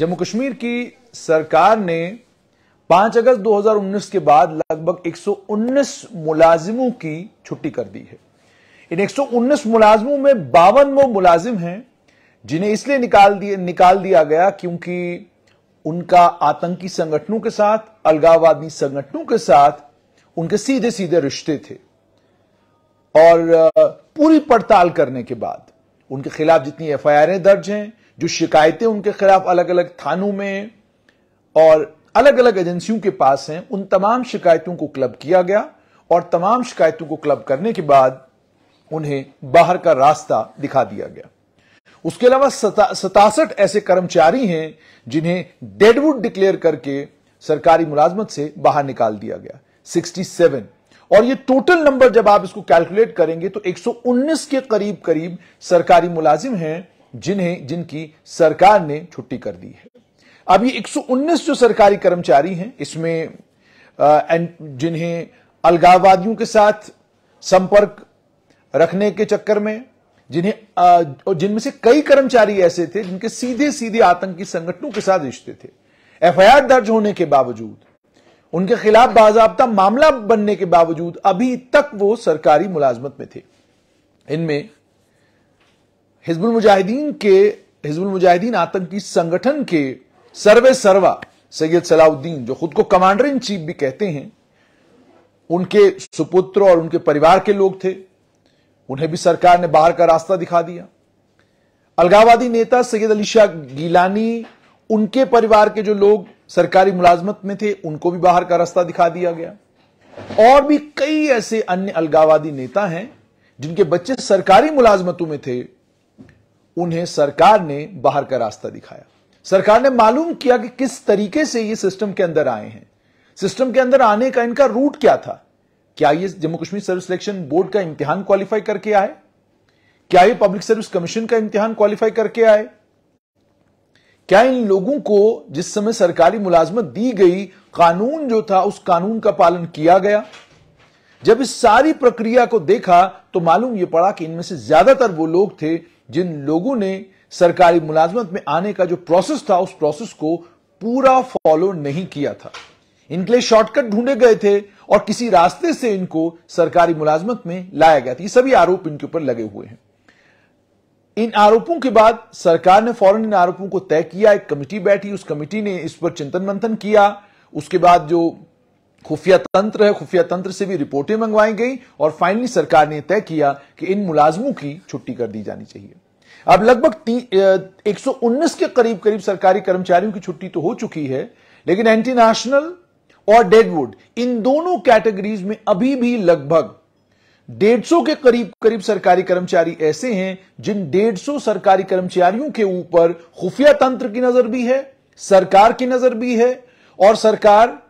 जम्मू कश्मीर की सरकार ने 5 अगस्त 2019 के बाद लगभग 119 मुलाजिमों की छुट्टी कर दी है इन 119 मुलाजिमों में बावन वो मुलाजिम हैं जिन्हें इसलिए निकाल दिए निकाल दिया गया क्योंकि उनका आतंकी संगठनों के साथ अलगाववादी संगठनों के साथ उनके सीधे सीधे रिश्ते थे और पूरी पड़ताल करने के बाद उनके खिलाफ जितनी एफ दर्ज हैं जो शिकायतें उनके खिलाफ अलग अलग थानों में और अलग अलग एजेंसियों के पास हैं उन तमाम शिकायतों को क्लब किया गया और तमाम शिकायतों को क्लब करने के बाद उन्हें बाहर का रास्ता दिखा दिया गया उसके अलावा सतासठ ऐसे कर्मचारी हैं जिन्हें डेडवुड डिक्लेयर करके सरकारी मुलाजमत से बाहर निकाल दिया गया 67 और ये टोटल नंबर जब आप इसको कैलकुलेट करेंगे तो 119 के करीब करीब सरकारी मुलाजिम हैं जिन्हें जिनकी सरकार ने छुट्टी कर दी है अब ये 119 जो सरकारी कर्मचारी हैं इसमें जिन्हें अलगाववादियों के साथ संपर्क रखने के चक्कर में जिन्हें और जिनमें से कई कर्मचारी ऐसे थे जिनके सीधे सीधे आतंकी संगठनों के साथ रिश्ते थे एफआईआर दर्ज होने के बावजूद उनके खिलाफ बाजाबता मामला बनने के बावजूद अभी तक वो सरकारी मुलाजमत में थे इनमें हिजबुल मुजाहिदीन के हिजबुल मुजाहिदीन आतंकी संगठन के सर्वे सर्वा सैयद सलाउद्दीन जो खुद को कमांडर इन चीफ भी कहते हैं उनके सुपुत्र और उनके परिवार के लोग थे उन्हें भी सरकार ने बाहर का रास्ता दिखा दिया अलगावादी नेता सैयद अली शाह गीलानी उनके परिवार के जो लोग सरकारी मुलाजमत में थे उनको भी बाहर का रास्ता दिखा दिया गया और भी कई ऐसे अन्य अलगावादी नेता हैं जिनके बच्चे सरकारी मुलाजमतों में थे उन्हें सरकार ने बाहर का रास्ता दिखाया सरकार ने मालूम किया कि किस तरीके से ये सिस्टम के अंदर आए हैं सिस्टम के अंदर आने का इनका रूट क्या था क्या ये Jammu Kashmir service selection board का इम्तिहान क्वालिफाई करके आए क्या ये पब्लिक सर्विस कमीशन का इम्तिहान क्वालिफाई करके आए क्या इन लोगों को जिस समय सरकारी मुलाजमत दी गई कानून जो था उस कानून का पालन किया गया जब इस सारी प्रक्रिया को देखा तो मालूम यह पड़ा कि इनमें से ज्यादातर वो लोग थे जिन लोगों ने सरकारी मुलाजमत में आने का जो प्रोसेस था उस प्रोसेस को पूरा फॉलो नहीं किया था इनके लिए शॉर्टकट ढूंढे गए थे और किसी रास्ते से इनको सरकारी मुलाजमत में लाया गया था ये सभी आरोप इनके ऊपर लगे हुए हैं इन आरोपों के बाद सरकार ने फौरन इन आरोपों को तय किया एक कमेटी बैठी उस कमेटी ने इस पर चिंतन मंथन किया उसके बाद जो खुफिया तंत्र है खुफिया तंत्र से भी रिपोर्टें मंगवाई गई और फाइनली सरकार ने तय किया कि इन मुलाजमों की छुट्टी कर दी जानी चाहिए अब लगभग एक के करीब करीब सरकारी कर्मचारियों की छुट्टी तो हो चुकी है लेकिन एंटी नेशनल और डेडवुड इन दोनों कैटेगरीज में अभी भी लगभग डेढ़ सौ के करीब करीब सरकारी कर्मचारी ऐसे हैं जिन डेढ़ सौ सरकारी कर्मचारियों के ऊपर खुफिया तंत्र की नजर भी है सरकार की नजर भी है और सरकार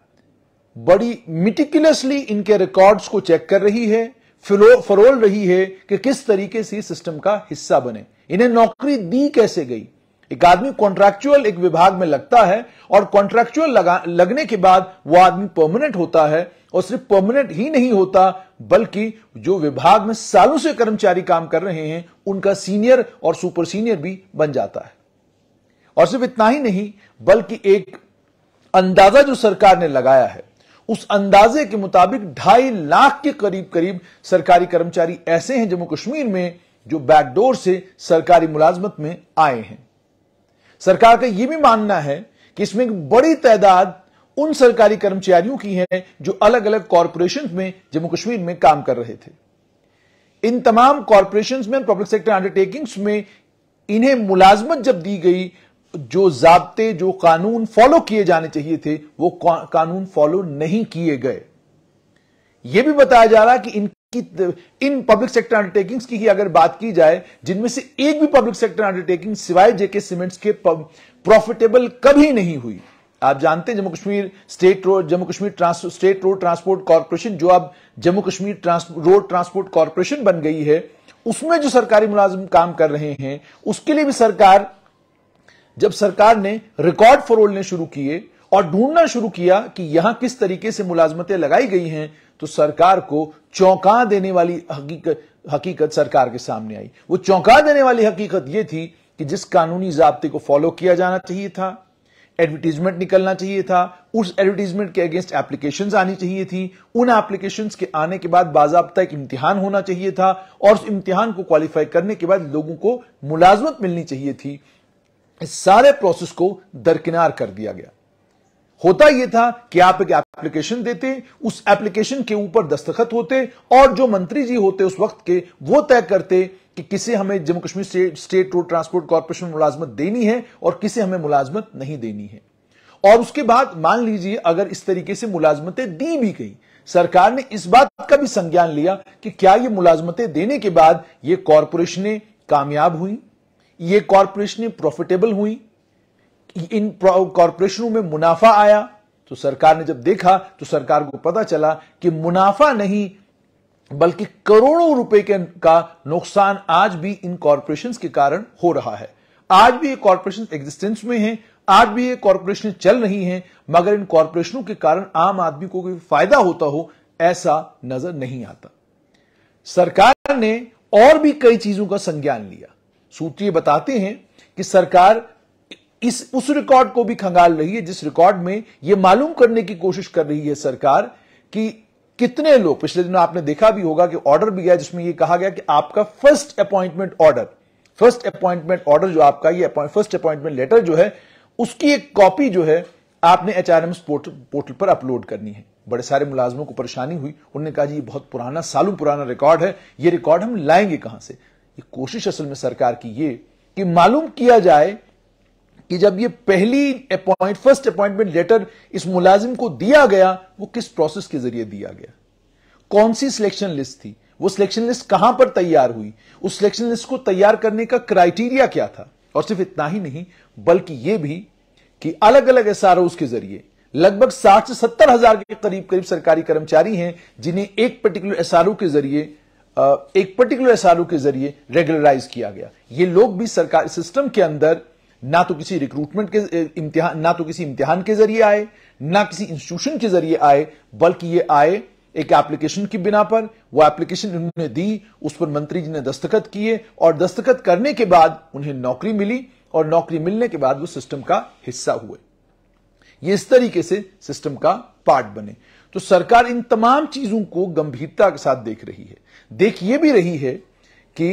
बड़ी मिटिकुलसली इनके रिकॉर्ड्स को चेक कर रही है फरोल रही है कि किस तरीके से सिस्टम का हिस्सा बने इन्हें नौकरी दी कैसे गई एक आदमी कॉन्ट्रेक्चुअल एक विभाग में लगता है और कॉन्ट्रेक्चुअल लगने के बाद वो आदमी परमानेंट होता है और सिर्फ परमानेंट ही नहीं होता बल्कि जो विभाग में सालों से कर्मचारी काम कर रहे हैं उनका सीनियर और सुपर सीनियर भी बन जाता है और सिर्फ इतना ही नहीं बल्कि एक अंदाजा जो सरकार ने लगाया है उस अंदाजे के मुताबिक ढाई लाख के करीब करीब सरकारी कर्मचारी ऐसे हैं जम्मू कश्मीर में जो बैकडोर से सरकारी मुलाजमत में आए हैं सरकार का यह भी मानना है कि इसमें बड़ी तादाद उन सरकारी कर्मचारियों की है जो अलग अलग कॉरपोरेशन में जम्मू कश्मीर में काम कर रहे थे इन तमाम कॉरपोरेशन में पब्लिक सेक्टर अंडरटेकिंग्स में इन्हें मुलाजमत जब दी गई जो जबते जो कानून फॉलो किए जाने चाहिए थे वो कानून फॉलो नहीं किए गए यह भी बताया जा रहा कि इन इन पब्लिक सेक्टर अंडरटेकिंग्स की अगर बात की जाए जिनमें से एक भी पब्लिक सेक्टर अंडरटेकिंग सिवाय जेके सीमेंट्स के प्रॉफिटेबल कभी नहीं हुई आप जानते हैं Jammu Kashmir state road Jammu Kashmir state road transport corporation जो अब Jammu Kashmir road transport corporation बन गई है उसमें जो सरकारी मुलाजिम काम कर रहे हैं उसके लिए भी सरकार जब सरकार ने रिकॉर्ड फरोलने शुरू किए और ढूंढना शुरू किया कि यहां किस तरीके से मुलाजमतें लगाई गई हैं तो सरकार को चौंका देने वाली हकीकत हकीकत सरकार के सामने आई वो चौंका देने वाली हकीकत यह थी कि जिस कानूनी जबते को फॉलो किया जाना चाहिए था एडवर्टीजमेंट निकलना चाहिए था उस एडवर्टीजमेंट के अगेंस्ट एप्लीकेशन आनी चाहिए थी उन एप्लीकेशन के आने के बाद बाजाबता एक इम्तिहान होना चाहिए था और उस इम्तिहान को क्वालिफाई करने के बाद लोगों को मुलाजमत मिलनी चाहिए थी इस सारे प्रोसेस को दरकिनार कर दिया गया होता यह था कि आप एक एप्लीकेशन देते उस एप्लीकेशन के ऊपर दस्तखत होते और जो मंत्री जी होते उस वक्त के वो तय करते कि किसे हमें Jammu Kashmir state road transport corporation मुलाजमत देनी है और किसे हमें मुलाजमत नहीं देनी है और उसके बाद मान लीजिए अगर इस तरीके से मुलाजमतें दी भी गई सरकार ने इस बात का भी संज्ञान लिया कि क्या ये मुलाजमतें देने के बाद ये कॉरपोरेशनें कामयाब हुई ये कॉरपोरेशनें प्रॉफिटेबल हुई इन कॉरपोरेशनों में मुनाफा आया तो सरकार ने जब देखा तो सरकार को पता चला कि मुनाफा नहीं बल्कि करोड़ों रुपए के का नुकसान आज भी इन कॉरपोरेशन के कारण हो रहा है आज भी ये कॉरपोरेशन एग्जिस्टेंस में है आज भी ये कॉरपोरेशन चल रही हैं मगर इन कॉरपोरेशनों के कारण आम आदमी को कोई फायदा होता हो ऐसा नजर नहीं आता सरकार ने और भी कई चीजों का संज्ञान लिया सूत्रीय बताते हैं कि सरकार इस उस रिकॉर्ड को भी खंगाल रही है जिस रिकॉर्ड में यह मालूम करने की कोशिश कर रही है सरकार कि कितने लोग पिछले दिनों आपने देखा भी होगा कि ऑर्डर भी गया जिसमें यह कहा गया कि आपका first appointment order first appointment order जो आपका ये फर्स्ट अपॉइंटमेंट लेटर जो है उसकी एक कॉपी जो है आपने एच आर पोर्टल पर अपलोड करनी है बड़े सारे मुलाजमों को परेशानी हुई उन्होंने कहा जी ये बहुत पुराना सालों पुराना रिकॉर्ड है ये रिकॉर्ड हम लाएंगे कहां से ये कोशिश असल में सरकार की ये कि मालूम किया जाए कि जब ये पहली अपॉइंट फर्स्ट अपॉइंटमेंट लेटर इस मुलाजिम को दिया गया वो किस प्रोसेस के जरिए दिया गया कौन सी सिलेक्शन लिस्ट थी वो सिलेक्शन लिस्ट कहां पर तैयार हुई उस सिलेक्शन लिस्ट को तैयार करने का क्राइटेरिया क्या था और सिर्फ इतना ही नहीं बल्कि यह भी कि अलग अलग एस के जरिए लगभग साठ से सत्तर हजार के करीब करीब सरकारी कर्मचारी हैं जिन्हें एक पर्टिकुलर एस के जरिए एक पर्टिकुलर एस के जरिए रेगुलराइज किया गया ये लोग भी सरकार सिस्टम के अंदर ना तो किसी रिक्रूटमेंट के इम्तिहान ना तो किसी इम्तिहान के जरिए आए ना किसी इंस्टीट्यूशन के जरिए आए बल्कि ये आए एक एप्लीकेशन की बिना पर वो एप्लीकेशन उन्होंने दी उस पर मंत्री जी ने दस्तखत किए और दस्तखत करने के बाद उन्हें नौकरी मिली और नौकरी मिलने के बाद वो सिस्टम का हिस्सा हुए ये इस तरीके से सिस्टम का पार्ट बने तो सरकार इन तमाम चीजों को गंभीरता के साथ देख रही है देख ये भी रही है कि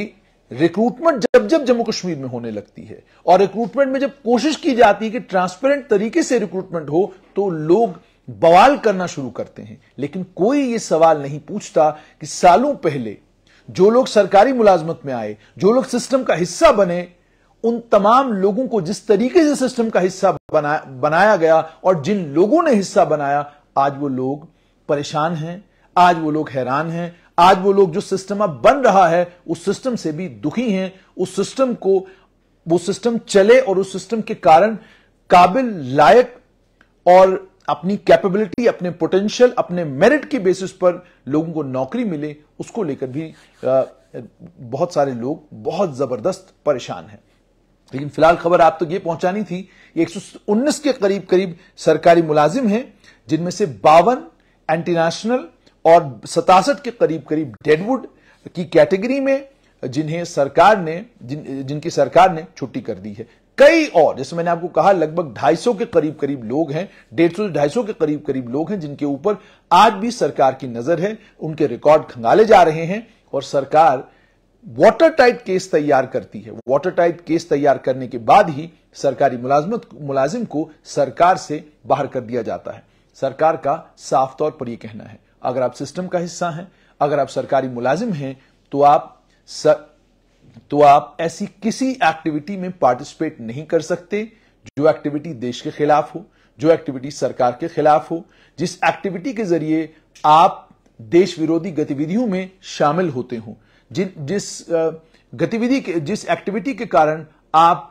रिक्रूटमेंट जब जब जम्मू कश्मीर में होने लगती है और रिक्रूटमेंट में जब कोशिश की जाती है कि ट्रांसपेरेंट तरीके से रिक्रूटमेंट हो तो लोग बवाल करना शुरू करते हैं लेकिन कोई ये सवाल नहीं पूछता कि सालों पहले जो लोग सरकारी मुलाजमत में आए जो लोग सिस्टम का हिस्सा बने उन तमाम लोगों को जिस तरीके से सिस्टम का हिस्सा बना, बनाया गया और जिन लोगों ने हिस्सा बनाया आज वो लोग परेशान हैं आज वो लोग हैरान हैं आज वो लोग जो सिस्टम अब बन रहा है उस सिस्टम से भी दुखी हैं उस सिस्टम को वो सिस्टम चले और उस सिस्टम के कारण काबिल लायक और अपनी कैपेबिलिटी अपने पोटेंशियल अपने मेरिट के बेसिस पर लोगों को नौकरी मिले उसको लेकर भी बहुत सारे लोग बहुत जबरदस्त परेशान हैं लेकिन फिलहाल खबर आप तो ये पहुंचानी थी एक के करीब करीब सरकारी मुलाजिम हैं जिनमें से बावन एंटीनेशनल और सतासठ के करीब करीब डेडवुड की कैटेगरी में जिन्हें सरकार ने जिन जिनकी सरकार ने छुट्टी कर दी है कई और जैसे मैंने आपको कहा लगभग 250 के करीब करीब लोग हैं डेढ़ सौ ढाई के करीब करीब लोग हैं जिनके ऊपर आज भी सरकार की नजर है उनके रिकॉर्ड खंगाले जा रहे हैं और सरकार वाटर टाइट केस तैयार करती है वाटर टाइट केस तैयार करने के बाद ही सरकारी मुलाजमत मुलाजिम को सरकार से बाहर कर दिया जाता है सरकार का साफ तौर पर यह कहना है अगर आप सिस्टम का हिस्सा हैं अगर आप सरकारी मुलाजिम हैं तो आप सर, तो आप ऐसी किसी एक्टिविटी में पार्टिसिपेट नहीं कर सकते जो एक्टिविटी देश के खिलाफ हो जो एक्टिविटी सरकार के खिलाफ हो जिस एक्टिविटी के जरिए आप देश विरोधी गतिविधियों में शामिल होते हो जिन जिस गतिविधि के जिस एक्टिविटी के कारण आप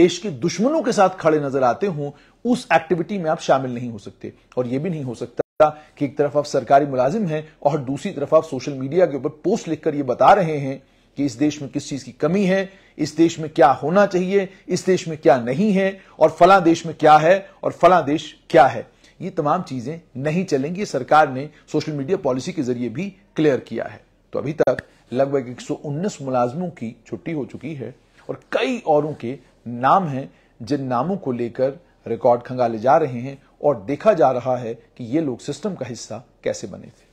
देश के दुश्मनों के साथ खड़े नजर आते हो उस एक्टिविटी में आप शामिल नहीं हो सकते और यह भी नहीं हो सकता कि एक तरफ आप सरकारी मुलाजिम हैं और दूसरी तरफ आप सोशल मीडिया के ऊपर पोस्ट लिखकर यह बता रहे हैं कि इस देश में किस चीज की कमी है इस देश में क्या होना चाहिए इस देश में क्या नहीं है और फला देश में क्या है और फला देश क्या है ये तमाम चीजें नहीं चलेंगी सरकार ने सोशल मीडिया पॉलिसी के जरिए भी क्लियर किया है तो अभी तक लगभग एक मुलाजमों की छुट्टी हो चुकी है और कई औरों के नाम हैं जिन नामों को लेकर रिकॉर्ड खंगाले जा रहे हैं और देखा जा रहा है कि ये लोग सिस्टम का हिस्सा कैसे बने थे